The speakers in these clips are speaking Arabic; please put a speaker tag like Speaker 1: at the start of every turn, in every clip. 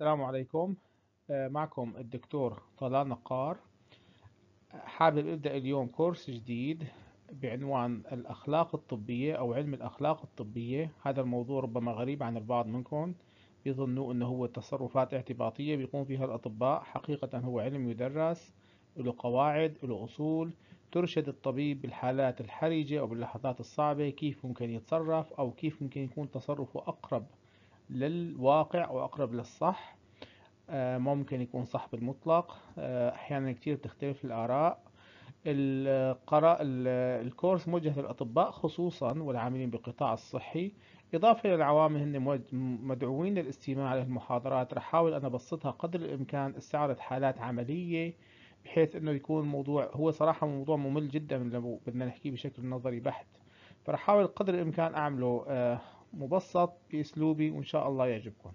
Speaker 1: السلام عليكم آه، معكم الدكتور طلال نقار حابب ابدأ اليوم كورس جديد بعنوان الأخلاق الطبية أو علم الأخلاق الطبية هذا الموضوع ربما غريب عن البعض منكم يظنوا أنه هو تصرفات اعتباطية بيقوم فيها الأطباء حقيقة هو علم يدرس له قواعد له أصول ترشد الطبيب بالحالات الحرجة أو باللحظات الصعبة كيف ممكن يتصرف أو كيف ممكن يكون تصرفه أقرب للواقع وأقرب للصح آه، ممكن يكون صح بالمطلق آه، أحيانا كتير بتختلف الآراء القراء الكورس موجه للأطباء خصوصا والعاملين بالقطاع الصحي إضافة للعوامل هن مدعوين للاستماع للمحاضرات رح أحاول أنا أبسطها قدر الإمكان استعرض حالات عملية بحيث أنه يكون الموضوع هو صراحة موضوع ممل جدا لو بدنا نحكيه بشكل نظري بحت فرح أحاول قدر الإمكان أعمله آه، مبسط بأسلوبي وإن شاء الله يعجبكم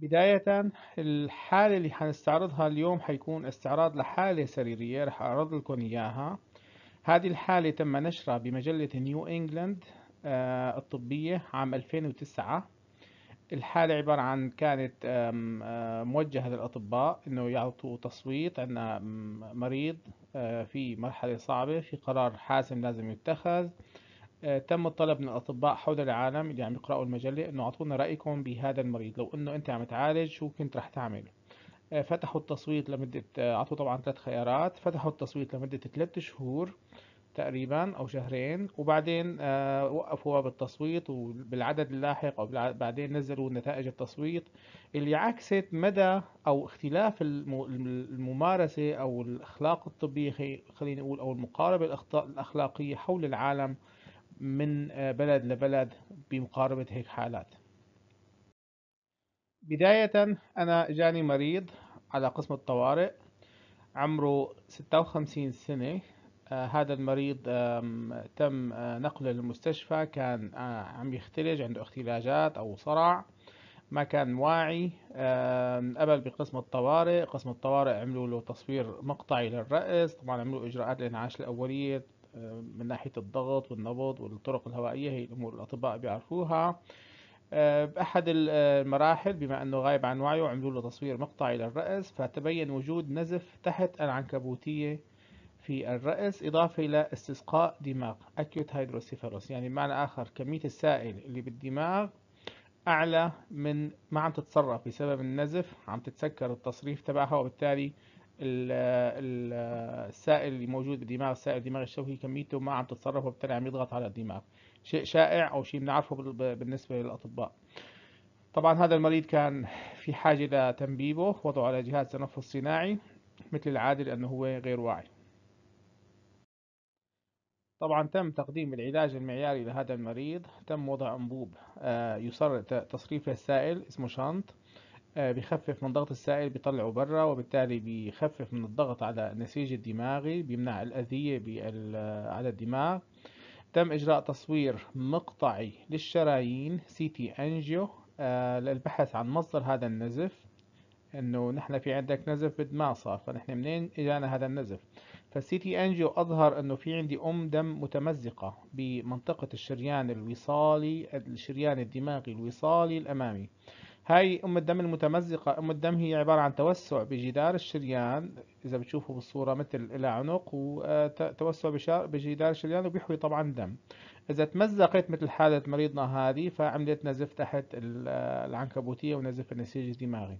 Speaker 1: بداية الحالة اللي حنستعرضها اليوم حيكون استعراض لحالة سريرية رح أعرض لكم إياها هذه الحالة تم نشرها بمجلة نيو إنجلاند آه، الطبية عام 2009 الحالة عبارة عن كانت آه، موجهة للأطباء إنه يعطوا تصويت عندنا مريض آه، في مرحلة صعبة في قرار حاسم لازم يتخذ آه، تم الطلب من الأطباء حول العالم اللي عم يقرأوا المجلة إنه أعطونا رأيكم بهذا المريض لو إنه أنت عم تعالج شو كنت رح تعمل آه، فتحوا التصويت لمدة آه، أعطوا طبعا ثلاث خيارات فتحوا التصويت لمدة ثلاث شهور تقريبا أو شهرين وبعدين وقفوا بالتصويت وبالعدد اللاحق أو بعدين نزلوا نتائج التصويت اللي عكست مدى أو اختلاف الممارسة أو الأخلاق الطبية خلينا نقول أو المقاربة الأخلاقية حول العالم من آه، بلد لبلد بمقاربة هيك حالات بداية أنا جاني مريض على قسم الطوارئ عمره 56 سنة آه، هذا المريض تم آه، نقله للمستشفى كان عم يختلج عنده اختلاجات أو صرع ما كان واعي قبل بقسم الطوارئ قسم الطوارئ عملوا له تصوير مقطعي للرأس طبعا عملوا إجراءات الإنعاش الأولية من ناحية الضغط والنبض والطرق الهوائية هي الأمور الأطباء بيعرفوها بأحد آه، آه، المراحل بما أنه غايب عن وعيه عملوا له تصوير مقطعي للرأس فتبين وجود نزف تحت العنكبوتية في الرأس إضافة إلى استسقاء دماغ أكيوت هيدروسيفالوس يعني بمعنى آخر كمية السائل اللي بالدماغ أعلى من ما عم تتصرف بسبب النزف عم تتسكر التصريف تبعها وبالتالي الـ ال آه، السائل اللي موجود بالدماغ السائل الدماغ الشوكي كميته ما عم تتصرف وبالتالي عم يضغط على الدماغ شيء شائع أو شيء بنعرفه بالنسبة للأطباء طبعا هذا المريض كان في حاجة لتنبيبه وضعه على جهاز تنفس صناعي مثل العادة لأنه هو غير واعي طبعا تم تقديم العلاج المعياري لهذا المريض تم وضع أنبوب آه، يصر تصريفه السائل اسمه شنط آه، بيخفف من ضغط السائل بيطلعه برا وبالتالي بيخفف من الضغط على النسيج الدماغي بيمنع الأذية على الدماغ تم إجراء تصوير مقطعي للشرايين سي تي أنجيو للبحث عن مصدر هذا النزف انه نحن في عندك نزف بالدماغ صار فنحن منين اجانا هذا النزف فالسي تي انجيو اظهر انه في عندي ام دم متمزقه بمنطقه الشريان الوصالي الشريان الدماغي الوصالي الامامي هاي أم الدم المتمزقة أم الدم هي عبارة عن توسع بجدار الشريان إذا بتشوفوا بالصورة مثل إلى عنق وتوسع آه، بجدار الشريان وبيحوي طبعا دم إذا تمزقت مثل حالة مريضنا هذه فعملت نزف تحت آه، العنكبوتية ونزف النسيج الدماغي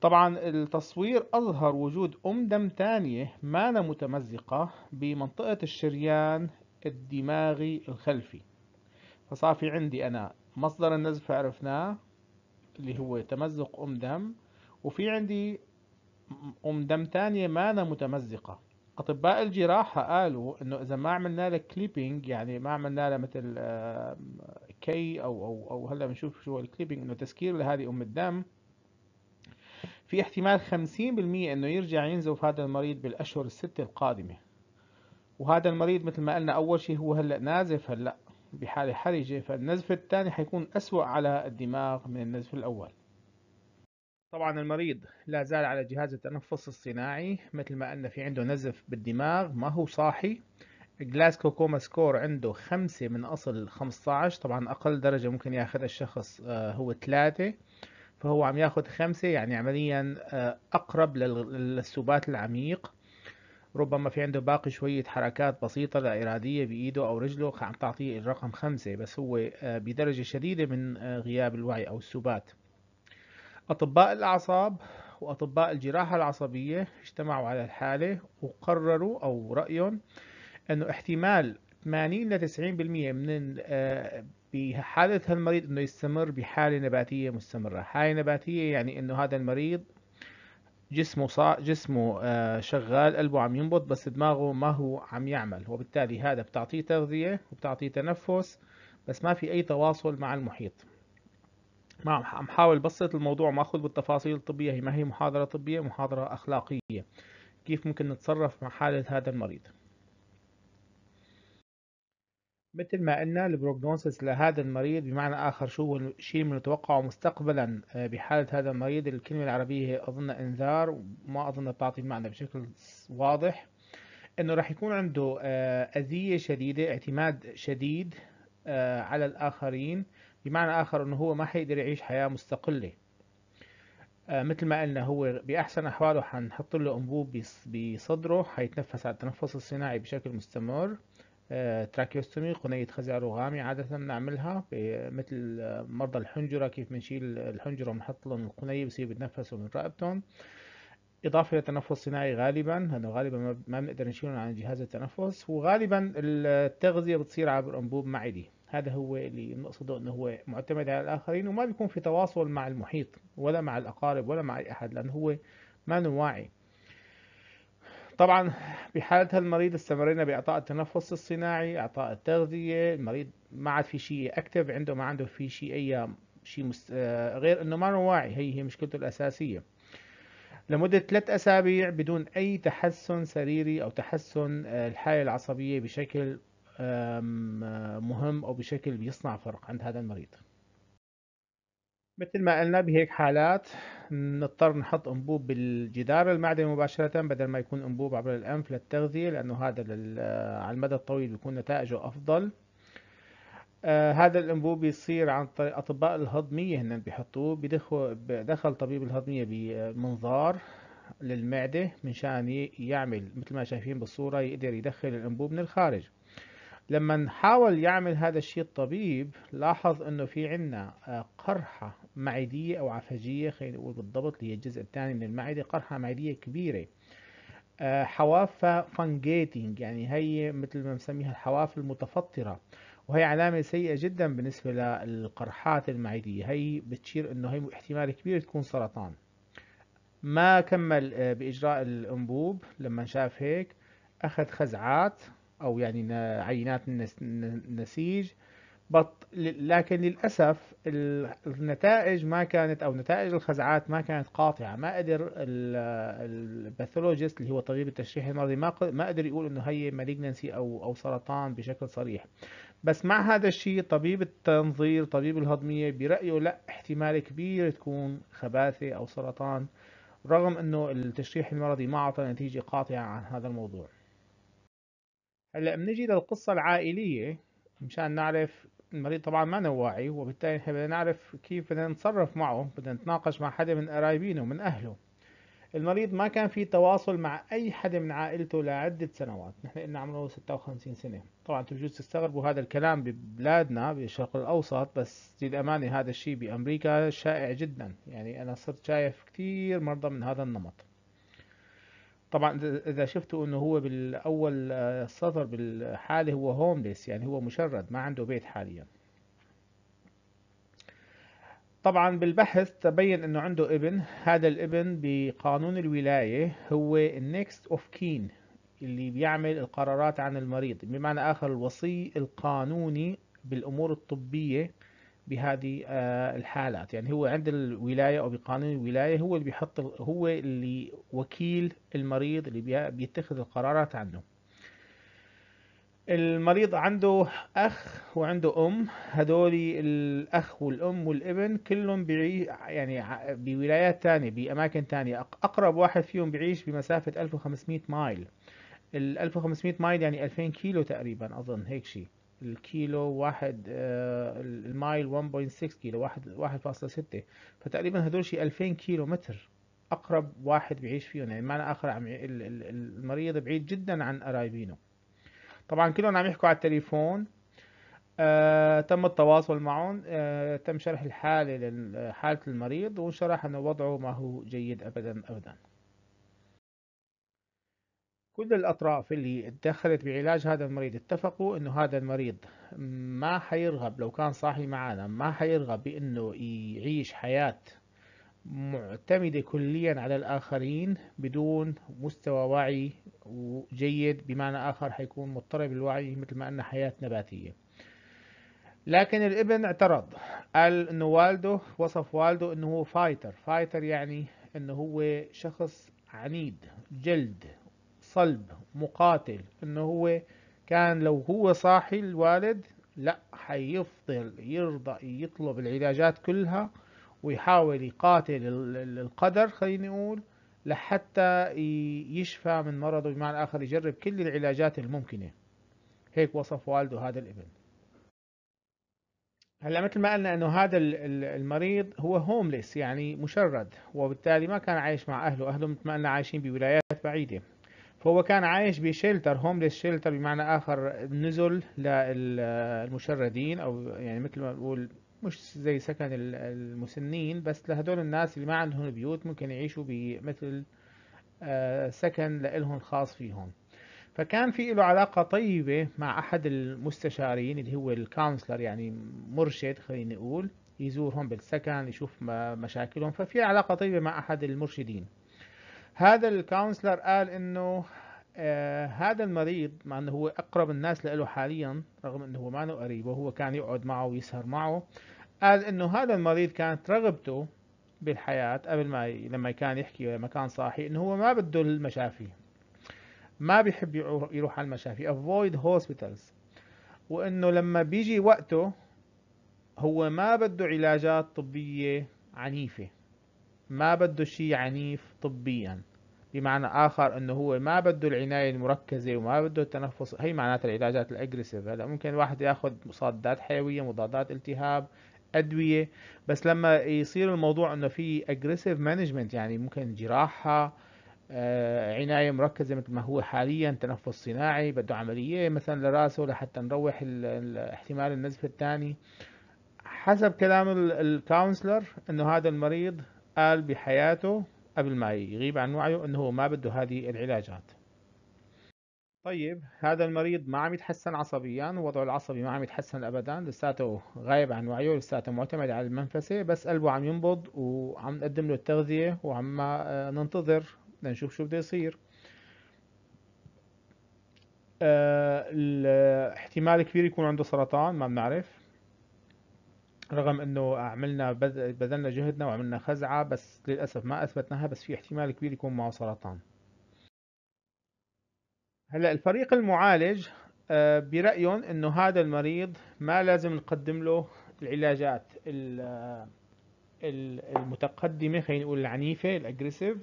Speaker 1: طبعا التصوير أظهر وجود أم دم تانية مانا متمزقة بمنطقة الشريان الدماغي الخلفي فصار في عندي أنا مصدر النزف عرفناه اللي هو تمزق أم دم وفي عندي أم دم ثانية مانا متمزقة أطباء الجراحة قالوا إنه إذا ما عملنا لها كليبينج يعني ما عملنا لها مثل كي أو أو أو هلا بنشوف شو الكليبينج إنه تسكير لهذه أم الدم في احتمال 50% إنه يرجع ينزف هذا المريض بالأشهر الستة القادمة وهذا المريض مثل ما قلنا أول شيء هو هلا نازف هلا بحالة حرجة فالنزف الثاني حيكون أسوأ على الدماغ من النزف الأول طبعا المريض لا زال على جهاز التنفس الصناعي مثل ما أن في عنده نزف بالدماغ ما هو صاحي جلاسكو كوما سكور عنده خمسة من أصل 15 طبعا أقل درجة ممكن ياخذها الشخص آه، هو ثلاثة فهو عم ياخذ خمسة يعني عمليا آه، أقرب للسبات العميق ربما في عنده باقي شوية حركات بسيطة لا إرادية بإيده أو رجله عم تعطيه الرقم خمسة بس هو آه، بدرجة شديدة من آه، غياب الوعي أو السبات أطباء الأعصاب وأطباء الجراحة العصبية اجتمعوا على الحالة وقرروا أو رأيهم أنه احتمال 80 ل 90% من آه، بحالة هالمريض أنه يستمر بحالة نباتية مستمرة حالة نباتية يعني أنه هذا المريض جسمه صا... جسمه آه شغال قلبه عم ينبض بس دماغه ما هو عم يعمل وبالتالي هذا بتعطيه تغذية وبتعطيه تنفس بس ما في أي تواصل مع المحيط ما عم حاول بسط الموضوع ما أخذ بالتفاصيل الطبية هي ما هي محاضرة طبية محاضرة أخلاقية كيف ممكن نتصرف مع حالة هذا المريض مثل ما قلنا البروجنوسيس لهذا المريض بمعنى آخر شو هو الشيء اللي مستقبلا آه، بحالة هذا المريض الكلمة العربية أظن إنذار وما أظن بتعطي المعنى بشكل واضح إنه راح يكون عنده آه، أذية شديدة اعتماد شديد آه، على الآخرين بمعنى آخر إنه هو ما حيقدر يعيش حياة مستقلة مثل ما قلنا هو بأحسن أحواله حنحط له أنبوب بصدره حيتنفس على التنفس الصناعي بشكل مستمر آه، تراكيوستومي قنية خزع رغامي عادة نعملها مثل آه، مرضى الحنجرة كيف بنشيل الحنجرة ونحط لهم القنية بصير بتنفسوا من رقبتهم إضافة إلى الصناعي غالبا لأنه غالبا ما بنقدر نشيلهم عن جهاز التنفس وغالبا التغذية بتصير عبر أنبوب معدي هذا هو اللي نقصده أنه هو معتمد على الآخرين وما بيكون في تواصل مع المحيط ولا مع الأقارب ولا مع أي أحد لأنه هو ما واعي طبعا في حالة المريض استمرينا بإعطاء التنفس الصناعي إعطاء التغذية المريض ما عاد في شيء أكتف عنده ما عنده في شيء أي شيء مست... آه، غير أنه ما واعي هي هي مشكلته الأساسية لمدة ثلاث أسابيع بدون أي تحسن سريري أو تحسن آه، الحالة العصبية بشكل آه، مهم أو بشكل بيصنع فرق عند هذا المريض مثل ما قلنا بهيك حالات نضطر نحط انبوب بالجدار المعدني مباشرة بدل ما يكون انبوب عبر الأنف للتغذية لأنه هذا آه، على المدى الطويل بيكون نتائجه أفضل آه هذا الانبوب بيصير عن طريق اطباء الهضميه هن بيحطوه بدخل, بدخل طبيب الهضميه بمنظار للمعده من شان يعمل مثل ما شايفين بالصوره يقدر يدخل الانبوب من الخارج لما حاول يعمل هذا الشيء الطبيب لاحظ انه في عندنا آه، قرحة معدية او عفجية خلينا نقول بالضبط اللي هي الجزء الثاني من المعدة قرحة معدية كبيرة آه، حوافها فانجيتنج يعني هي مثل ما بنسميها الحواف المتفطرة وهي علامة سيئة جدا بالنسبة للقرحات المعدية هي بتشير انه هي احتمال كبير تكون سرطان ما كمل آه، بإجراء الأنبوب لما شاف هيك أخذ خزعات او يعني عينات النسيج بط لكن للاسف النتائج ما كانت او نتائج الخزعات ما كانت قاطعه ما قدر الباثولوجيست اللي هو طبيب التشريح المرضي ما ما قدر يقول انه هي مالجنسي او او سرطان بشكل صريح بس مع هذا الشيء طبيب التنظير طبيب الهضميه برايه لا احتمال كبير تكون خباثه او سرطان رغم انه التشريح المرضي ما اعطى نتيجه قاطعه عن هذا الموضوع هلا بنجي للقصة العائلية مشان نعرف المريض طبعا ما واعي وبالتالي احنا بدنا نعرف كيف بدنا نتصرف معه بدنا نتناقش مع حدا من قرايبينه من أهله المريض ما كان في تواصل مع أي حدا من عائلته لعدة سنوات نحن قلنا عمره 56 سنة طبعا بجوز تستغربوا هذا الكلام ببلادنا بالشرق الأوسط بس للأمانة هذا الشيء بأمريكا شائع جدا يعني أنا صرت شايف كتير مرضى من هذا النمط طبعا اذا شفتوا انه هو بالاول السطر آه، بالحالي هو هومليس يعني هو مشرد ما عنده بيت حاليا طبعا بالبحث تبين انه عنده ابن هذا الابن بقانون الولاية هو النكست اوف كين اللي بيعمل القرارات عن المريض بمعنى اخر الوصي القانوني بالامور الطبية بهذه آه، الحالات يعني هو عند الولاية أو بقانون الولاية هو اللي بيحط هو اللي وكيل المريض اللي بيتخذ القرارات عنه المريض عنده أخ وعنده أم هذول الأخ والأم والابن كلهم بيعيش يعني بولايات تانية بأماكن تانية أقرب واحد فيهم بعيش بمسافة 1500 مايل ال 1500 مايل يعني 2000 كيلو تقريبا أظن هيك شيء الكيلو واحد آه، المايل 1.6 كيلو واحد واحد فاصلة ستة فتقريبا هدول شي 2000 كيلو متر أقرب واحد بيعيش فيهم يعني معنى آخر عم المريض بعيد جدا عن قرايبينه طبعا كلهم عم يحكوا على التليفون آه تم التواصل معهم آه تم شرح الحالة حالة المريض وشرح انه وضعه ما هو جيد أبدا أبدا كل الأطراف اللي تدخلت بعلاج هذا المريض اتفقوا إنه هذا المريض ما حيرغب لو كان صاحي معانا ما حيرغب بإنه يعيش حياة معتمدة كليا على الآخرين بدون مستوى وعي جيد بمعنى آخر حيكون مضطرب الوعي مثل ما أن حياة نباتية لكن الابن اعترض قال انه والده وصف والده انه هو فايتر فايتر يعني انه هو شخص عنيد جلد صلب مقاتل انه هو كان لو هو صاحي الوالد لا حيفضل يرضى يطلب العلاجات كلها ويحاول يقاتل القدر خليني اقول لحتى يشفى من مرضه بمعنى اخر يجرب كل العلاجات الممكنه هيك وصف والده هذا الابن هلا مثل ما قلنا انه هذا المريض هو هومليس يعني مشرد وبالتالي ما كان عايش مع اهله اهله مثل ما قلنا عايشين بولايات بعيده فهو كان عايش بشيلتر هومليس شيلتر بمعنى آخر نزل للمشردين أو يعني مثل ما بقول مش زي سكن المسنين بس لهدول الناس اللي ما عندهم بيوت ممكن يعيشوا بمثل آه، سكن لإلهم خاص فيهم فكان في له علاقة طيبة مع أحد المستشارين اللي هو الكونسلر يعني مرشد خلينا نقول يزورهم بالسكن يشوف مشاكلهم ففي علاقة طيبة مع أحد المرشدين هذا الكونسلر قال انه آه هذا المريض مع انه هو اقرب الناس له حاليا رغم انه هو ما قريبه هو كان يقعد معه ويسهر معه قال انه هذا المريض كانت رغبته بالحياة قبل ما لما كان يحكي لما كان صاحي انه هو ما بده المشافي ما بيحب يروح على المشافي avoid hospitals وانه لما بيجي وقته هو ما بده علاجات طبية عنيفة ما بده شيء عنيف طبيا بمعنى اخر انه هو ما بده العنايه المركزه وما بده التنفس هي معناتها العلاجات الاجريسيف هلا ممكن الواحد ياخذ مصادات حيويه مضادات التهاب ادويه بس لما يصير الموضوع انه في اجريسيف مانجمنت يعني ممكن جراحه آه عنايه مركزه مثل ما هو حاليا تنفس صناعي بده عمليه مثلا لراسه لحتى نروح احتمال النزف الثاني حسب كلام الكونسلر انه هذا المريض قال بحياته قبل ما يغيب عن وعيه انه هو ما بده هذه العلاجات طيب هذا المريض ما عم يتحسن عصبيا وضعه العصبي ما عم يتحسن ابدا لساته غايب عن وعيه لساته معتمد على المنفسه بس قلبه عم ينبض وعم نقدم له التغذيه وعم آه، ننتظر لنشوف شو بده يصير أه الاحتمال كبير يكون عنده سرطان ما بنعرف رغم انه عملنا بذلنا جهدنا وعملنا خزعة بس للأسف ما اثبتناها بس في احتمال كبير يكون معه سرطان هلا الفريق المعالج آه، برأيهم انه هذا المريض ما لازم نقدم له العلاجات المتقدمة خلينا نقول العنيفة الاجريسيف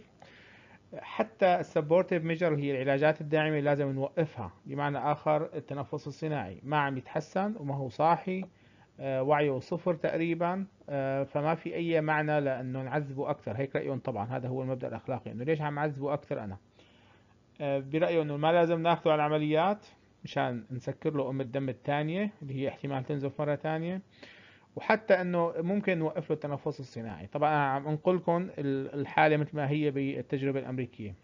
Speaker 1: حتى السبورتيف ميجر هي العلاجات الداعمة لازم نوقفها بمعنى آخر التنفس الصناعي ما عم يتحسن وما هو صاحي آه، وعيه صفر تقريبا آه، فما في أي معنى لأنه نعذبه أكثر هيك رأيهم طبعا هذا هو المبدأ الأخلاقي إنه ليش عم عذبه أكثر أنا آه، برأيه إنه ما لازم ناخذه على العمليات مشان نسكر له أم الدم الثانية اللي هي احتمال تنزف مرة ثانية وحتى انه ممكن نوقف له التنفس الصناعي طبعا انا عم انقل لكم الحاله مثل ما هي بالتجربه الامريكيه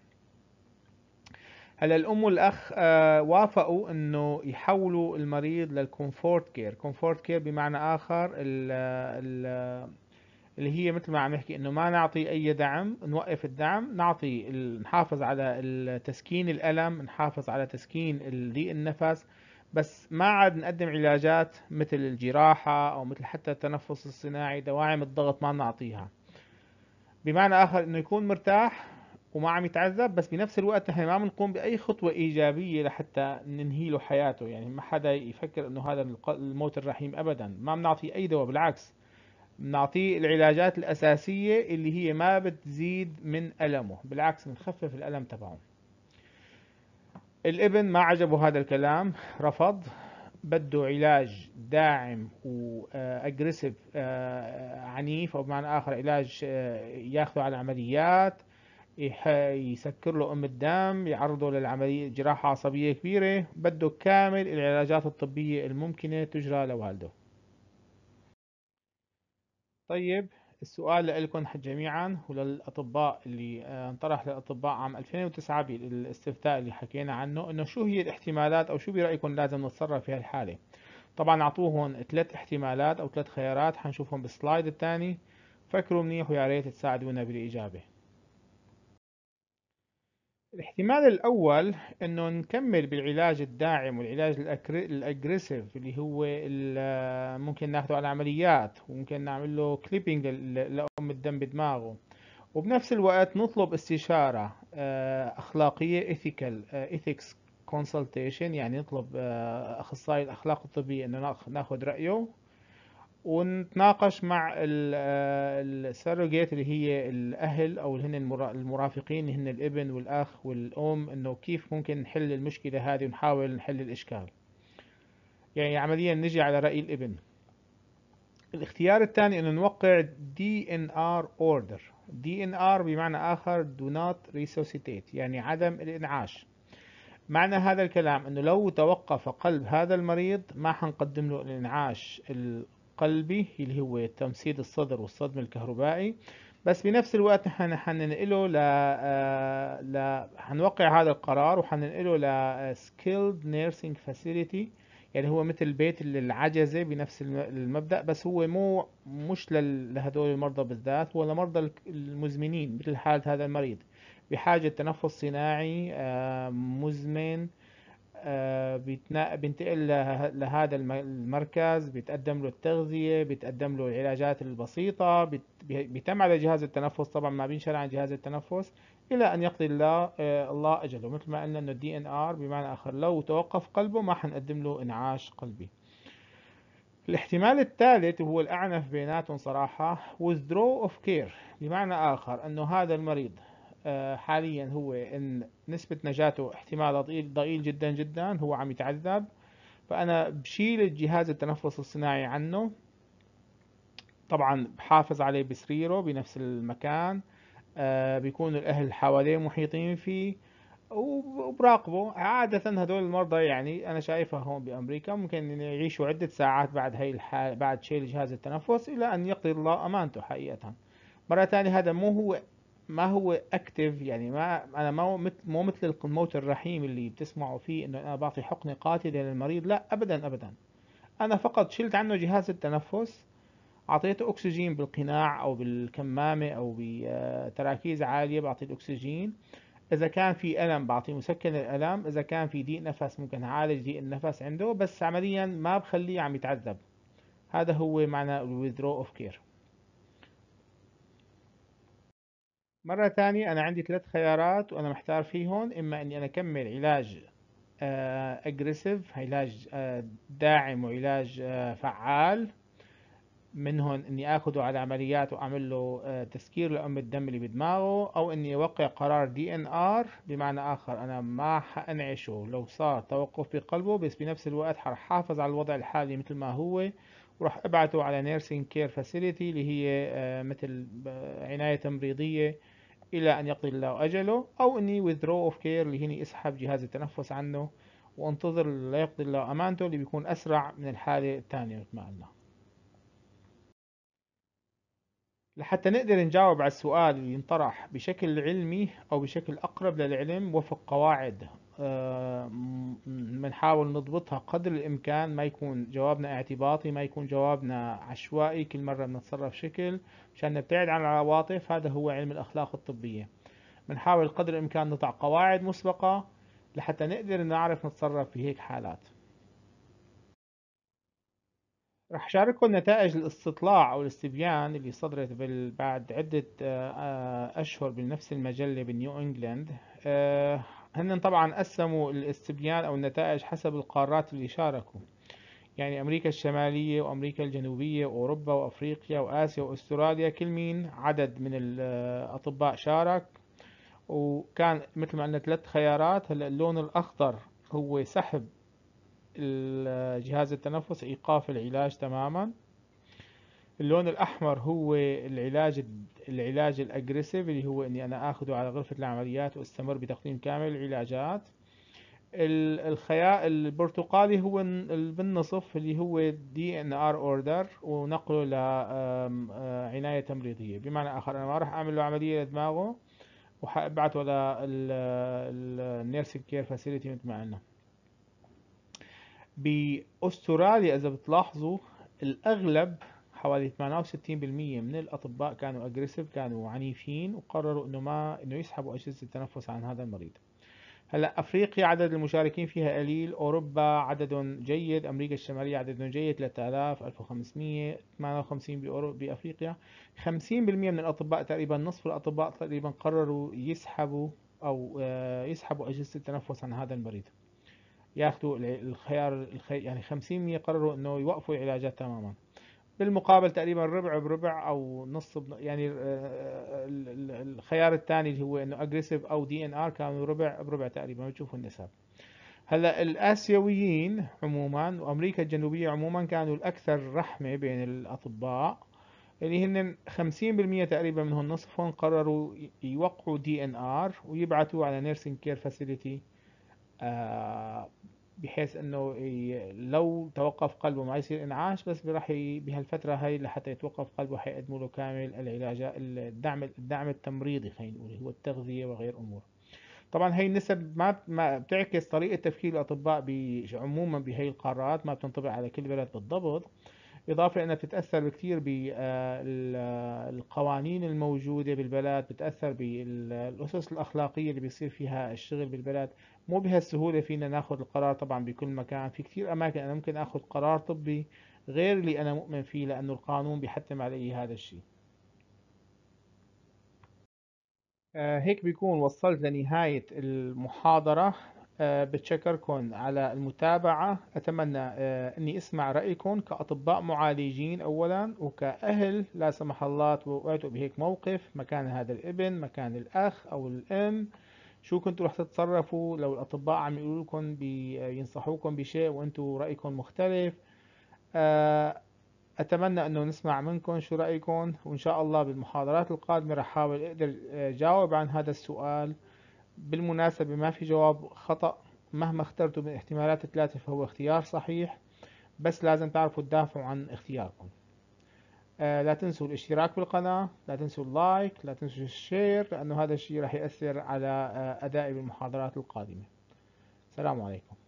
Speaker 1: هلا الام والاخ آه، وافقوا انه يحولوا المريض للكومفورت كير كومفورت كير بمعنى اخر ال ال اللي هي مثل ما عم نحكي انه ما نعطي اي دعم نوقف الدعم نعطي نحافظ على تسكين الالم نحافظ على تسكين ضيق النفس بس ما عاد نقدم علاجات مثل الجراحة أو مثل حتى التنفس الصناعي دواعم الضغط ما نعطيها بمعنى آخر إنه يكون مرتاح وما عم يتعذب بس بنفس الوقت نحن ما بنقوم باي خطوه ايجابيه لحتى ننهي له حياته يعني ما حدا يفكر انه هذا الموت الرحيم ابدا ما بنعطيه اي دواء بالعكس بنعطيه العلاجات الاساسيه اللي هي ما بتزيد من المه بالعكس بنخفف الالم تبعه الابن ما عجبه هذا الكلام رفض بده علاج داعم واجريسيف آه، آه، آه، عنيف او بمعنى اخر علاج ياخذه على عمليات يسكر له أم الدم يعرضه للعملية جراحة عصبية كبيرة بده كامل العلاجات الطبية الممكنة تجرى لوالده طيب السؤال لكم جميعا وللأطباء اللي آه، انطرح للأطباء عام 2009 بالاستفتاء اللي حكينا عنه انه شو هي الاحتمالات او شو برأيكم لازم نتصرف في هالحالة طبعا اعطوهم ثلاث احتمالات او ثلاث خيارات حنشوفهم بالسلايد الثاني فكروا منيح ويا ريت تساعدونا بالإجابة الاحتمال الأول إنه نكمل بالعلاج الداعم والعلاج الأجريسيف اللي هو ممكن ناخده على عمليات وممكن نعمل له كليبنج لأم الدم بدماغه وبنفس الوقت نطلب استشارة آه، أخلاقية ايثيكال ايثكس كونسلتيشن يعني نطلب آه، أخصائي الأخلاق الطبية إنه ناخذ ناخد رأيه ونتناقش مع آه، السرجيت اللي هي الأهل أو هن المرافقين هن الابن والأخ والأم إنه كيف ممكن نحل المشكلة هذه ونحاول نحل الإشكال يعني عمليا نجي على رأي الابن الاختيار الثاني إنه نوقع دي ان ار اوردر دي ان ار بمعنى آخر دو نوت ريسوسيتيت يعني عدم الإنعاش معنى هذا الكلام انه لو توقف قلب هذا المريض ما حنقدم له الانعاش القلبي اللي هو تمسيد الصدر والصدم الكهربائي بس بنفس الوقت احنا حننقله ل آه، ل حنوقع هذا القرار وحننقله ل آه، skilled nursing facility يعني هو مثل بيت للعجزة بنفس المبدأ بس هو مو مش لهدول المرضى بالذات هو لمرضى المزمنين مثل حالة هذا المريض بحاجة تنفس صناعي آه، مزمن آه، بينتقل لهذا المركز بيتقدم له التغذية بيتقدم له العلاجات البسيطة بيتم على جهاز التنفس طبعا ما بينشر عن جهاز التنفس إلى أن يقضي الله آه، الله أجله مثل ما قلنا إنه الدي إن آر بمعنى آخر لو توقف قلبه ما حنقدم له إنعاش قلبي الاحتمال الثالث وهو الأعنف بيناتهم صراحة withdraw of care بمعنى آخر أنه هذا المريض آه، حاليا هو ان نسبة نجاته احتمال ضئيل ضئيل جدا جدا هو عم يتعذب فانا بشيل الجهاز التنفس الصناعي عنه طبعا بحافظ عليه بسريره بنفس المكان آه، بيكون الاهل حواليه محيطين فيه وبراقبه عادة هدول المرضى يعني أنا شايفها هون بأمريكا ممكن يعيشوا عدة ساعات بعد هاي الحال بعد شيل جهاز التنفس إلى أن يقضي الله أمانته حقيقة مرة ثانية هذا مو هو ما هو اكتف يعني ما انا مو مثل مو مثل الموت الرحيم اللي بتسمعوا فيه انه انا بعطي حقنه قاتله للمريض لا ابدا ابدا انا فقط شلت عنه جهاز التنفس اعطيته اكسجين بالقناع او بالكمامه او بتراكيز آه، عاليه بعطي الاكسجين اذا كان في الم بعطي مسكن الالم اذا كان في ضيق نفس ممكن اعالج ضيق النفس عنده بس عمليا ما بخليه عم يتعذب هذا هو معنى withdraw اوف كير مرة ثانية أنا عندي ثلاث خيارات وأنا محتار فيهم إما إني أنا أكمل علاج أجريسيف آه، علاج آه، داعم وعلاج آه، فعال منهم إني آخده على عمليات وأعمل له تسكير لأم الدم اللي بدماغه أو إني أوقع قرار دي إن آر بمعنى آخر أنا ما حأنعشه لو صار توقف بقلبه بس بنفس الوقت حأحافظ على الوضع الحالي مثل ما هو وراح أبعته على نيرسينج كير فاسيليتي اللي هي مثل عناية تمريضية إلى أن يقضي الله أجله أو إني withdraw of care اللي هني اسحب جهاز التنفس عنه وانتظر لا يقضي الله أمانته اللي بيكون أسرع من الحالة الثانية مثل ما قلنا لحتى نقدر نجاوب على السؤال اللي ينطرح بشكل علمي أو بشكل أقرب للعلم وفق قواعد آه، بنحاول نضبطها قدر الامكان ما يكون جوابنا اعتباطي ما يكون جوابنا عشوائي كل مره بنتصرف شكل مشان نبتعد عن العواطف هذا هو علم الاخلاق الطبيه بنحاول قدر الامكان نضع قواعد مسبقه لحتى نقدر نعرف نتصرف في هيك حالات رح شارككم نتائج الاستطلاع او الاستبيان اللي صدرت بعد عدة آه، آه، اشهر بنفس المجلة بنيو انجلاند هن طبعا قسموا الاستبيان أو النتائج حسب القارات اللي شاركوا يعني أمريكا الشمالية وأمريكا الجنوبية وأوروبا وأفريقيا وآسيا وأستراليا كل مين عدد من الأطباء شارك وكان مثل ما قلنا ثلاث خيارات هلا اللون الأخضر هو سحب جهاز التنفس إيقاف العلاج تماما اللون الأحمر هو العلاج العلاج الأجريسيف اللي هو إني أنا آخذه على غرفة العمليات وأستمر بتقديم كامل العلاجات الخيار البرتقالي هو بالنصف اللي هو دي ان ار اوردر ونقله لعنايه آه، تمريضيه بمعنى اخر انا ما راح اعمل له عمليه لدماغه وحابعته للنيرسينج كير فاسيلتي مثل ما عندنا باستراليا اذا بتلاحظوا الاغلب حوالي 68% من الأطباء كانوا أجريسيف كانوا عنيفين وقرروا إنه ما إنه يسحبوا أجهزة التنفس عن هذا المريض هلا أفريقيا عدد المشاركين فيها قليل أوروبا عدد جيد أمريكا الشمالية عدد جيد 3000 1500 58 بأفريقيا 50% من الأطباء تقريبا نصف الأطباء تقريبا قرروا يسحبوا أو آه، يسحبوا أجهزة التنفس عن هذا المريض ياخذوا الخيار الخي... يعني 50% قرروا انه يوقفوا العلاجات تماما بالمقابل تقريبا ربع بربع او نص بن... يعني آه، آه، الخيار الثاني اللي هو انه اجريسيف او دي ان ار كانوا ربع بربع تقريبا بتشوفوا النسب هلا الاسيويين عموما وامريكا الجنوبيه عموما كانوا الاكثر رحمه بين الاطباء اللي هن 50% تقريبا منهم نصفهم قرروا يوقعوا دي ان ار ويبعثوا على نيرسينج كير فاسيلتي بحيث انه لو توقف قلبه ما يصير انعاش بس راح بهالفتره هاي لحتى يتوقف قلبه حيقدموا له كامل العلاج الدعم الدعم التمريضي خلينا نقول هو التغذيه وغير امور طبعا هي النسب ما ما بتعكس طريقه تفكير الاطباء عموما بهي القارات ما بتنطبق على كل بلد بالضبط إضافة أنها بتتأثر كثير بالقوانين آه، الموجودة بالبلد بتأثر بالأسس الأخلاقية اللي بيصير فيها الشغل بالبلد مو بهالسهولة فينا ناخد القرار طبعا بكل مكان في كثير أماكن أنا ممكن آخد قرار طبي غير اللي أنا مؤمن فيه لأنه القانون بيحتم علي هذا الشيء آه هيك بيكون وصلت لنهاية المحاضرة آه بتشكركم على المتابعة أتمنى آه أني أسمع رأيكم كأطباء معالجين أولا وكأهل لا سمح الله توقعتوا بهيك موقف مكان هذا الابن مكان الأخ أو الأم شو كنتوا رح تتصرفوا لو الأطباء عم يقولوا لكم بينصحوكم بشيء وأنتوا رأيكم مختلف آه، أتمنى أنه نسمع منكم شو رأيكم وإن شاء الله بالمحاضرات القادمة رح أحاول أقدر اجاوب آه، عن هذا السؤال بالمناسبة ما في جواب خطأ مهما اخترتوا من احتمالات الثلاثة فهو اختيار صحيح بس لازم تعرفوا تدافعوا عن اختياركم آه، لا تنسوا الاشتراك بالقناة لا تنسوا اللايك لا تنسوا الشير لأنه هذا الشيء راح يأثر على آه، أدائي بالمحاضرات القادمة السلام عليكم